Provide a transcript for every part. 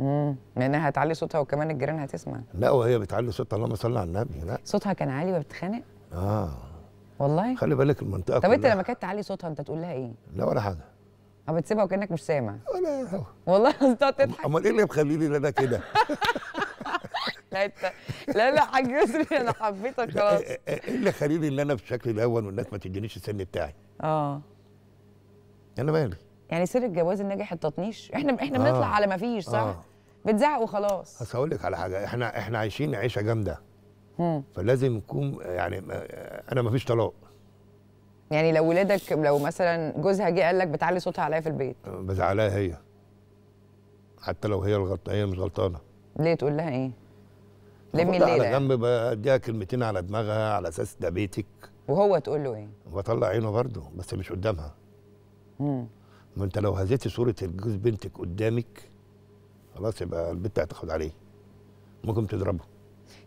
امم لانها يعني هتعلي صوتها وكمان الجيران هتسمع لا وهي بتعلي صوتها اللهم صل على النبي لا صوتها كان عالي وهي بتتخانق اه والله خلي بالك المنطقه طب انت لما كانت تعلي صوتها انت تقول لها ايه لا ولا حاجه اه بتسيبها وكانك مش سامع ولا والله انت تضحك امال ايه اللي مخليني انا كده لا انت لا لا حاج يسري انا حبيتك إيه، خلاص إيه،, إيه،, ايه اللي خليني ان انا في الشكل الاول والناس ما تدينيش السن بتاعي اه انا مالي يعني سر الجواز الناجح التطنيش احنا احنا آه. بنطلع على ما فيش صح آه. بتزعق وخلاص بس هقول لك على حاجه احنا احنا عايشين عيشه جامده فلازم يكون يعني آه، انا ما فيش طلاق يعني لو ولادك لو مثلا جوزها جه قال لك بتعلي صوتها عليا في البيت آه، بزعلها هي حتى لو هي الغلطه هي مش غلطانه ليه تقول لها ايه؟ لمي الليله على يعني؟ جنب بديها كلمتين على دماغها على اساس ده بيتك وهو تقول له ايه؟ بطلع عينه برضه بس مش قدامها امم ما انت لو هزيت صوره الجوز بنتك قدامك خلاص يبقى البنت هتاخد عليه ممكن تضربه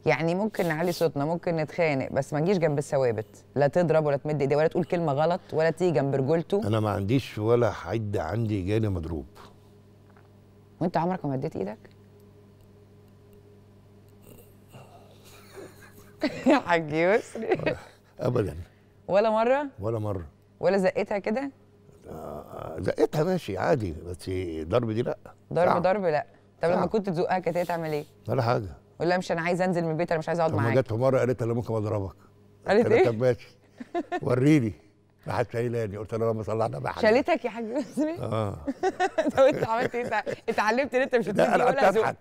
يعني ممكن نعلي صوتنا ممكن نتخانق بس ما نجيش جنب الثوابت لا تضرب ولا تمد ايديه ولا تقول كلمه غلط ولا تيجي جنب رجولته انا ما عنديش ولا حد عندي جاني مضروب وانت عمرك ما مديت ايدك يا حاج يسري ابدا ولا مره ولا مره ولا زقتها كده زقتها ماشي عادي بس ضرب دي لا ضرب ضرب لا طب لما كنت تزقها كانت هي تعمل ايه؟ ولا حاجه ولا مش انا عايز انزل من البيت انا مش عايز اقعد معاك جت في مره قالت انا ممكن اضربك قالت ايه؟ طب ماشي وريني راحت شايلاني قلت لها لما صلحنا بقى شالتك يا حاج اه طب انت عملت ايه اتعلمت ان انت مش هتزقها ولا قعدت اضحك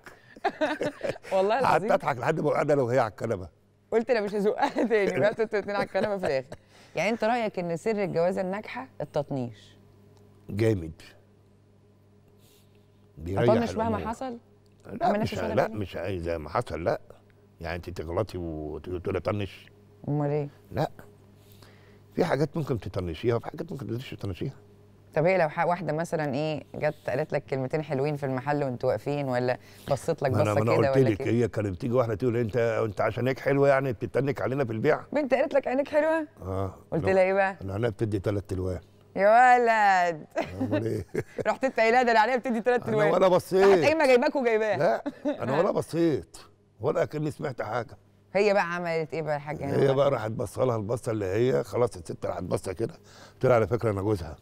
والله العظيم قعدت اضحك لحد ما وقعنا انا وهي على الكنبه قلت انا مش هزقها تاني بقى انتوا الاثنين على الكنبه في الاخر يعني انت رايك ان سر الجوازه الناجحه التطنيش جامد بيريح مش بقى حصل؟ لا مش لا مش عايزه ما حصل لا يعني انت تغلطي وتقولي طنش امال ايه؟ لا في حاجات ممكن تطنشيها وفي حاجات ممكن تقدريش تطنشيها طب هي لو واحده مثلا ايه جت قالت لك كلمتين حلوين في المحل وانتوا واقفين ولا بصيت لك بصه كده ولا قلت لك هي كانت بتيجي واحده تقول إيه، انت انت عشان هيك حلوه يعني بتتنك علينا في البيع بنت قالت لك عينيك حلوه اه قلت لها ايه بقى؟ انا عينيا بتدي ثلاث تلوان يا ولد إيه؟ رحت انت قايلها اللي عليها بتدي ثلاث روايات انا ولا بصيت قايمه جايباك وجايباه لا انا ولا بصيت ولا كاني سمعت حاجه هي بقى عملت ايه بقى الحاجه هي بقى راحت بصلها لها البصه اللي هي خلاص الست راحت بصه كده قلت لها على فكره انا جوزها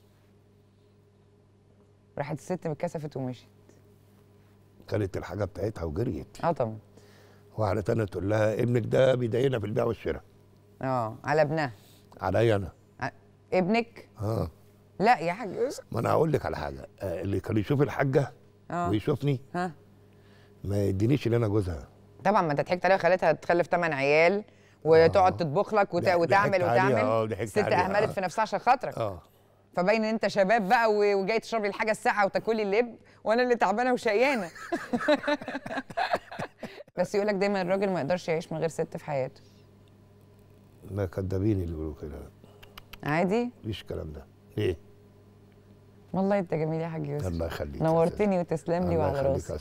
راحت الست اتكسفت ومشيت كانت الحاجه بتاعتها وجريت اه طبعا وقعدت انا تقول لها ابنك ده بيضايقنا في البيع والشراء اه على ابنها عليا انا آه، ابنك اه لا يا حاج ما انا هقول لك على حاجه آه، اللي كان يشوف الحاجه أوه. ويشوفني ها ما يدينيش اللي انا جوزها طبعا ما انت ضحكت عليها خليتها تخلف ثمان عيال وتقعد آه. تطبخ لك وت... وتعمل وتعمل آه، ست اهملت في نفسها عشان خاطرك اه فباين ان انت شباب بقى وجاي تشربي الحاجه الساعه وتاكلي اللب وانا اللي تعبانه وشقيانه بس يقول لك دايما الراجل ما يقدرش يعيش من غير ست في حياته ما كدابين اللي بيقولوا كده عادي مفيش الكلام ده ليه؟ والله انت جميل يا حاج يوسف الله يخليك نورتني وتسلم لي وعلى راسي